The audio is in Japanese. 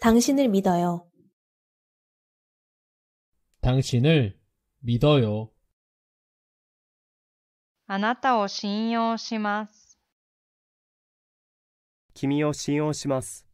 당신을믿어요당신을믿어요あなたを信用します。君を信用します。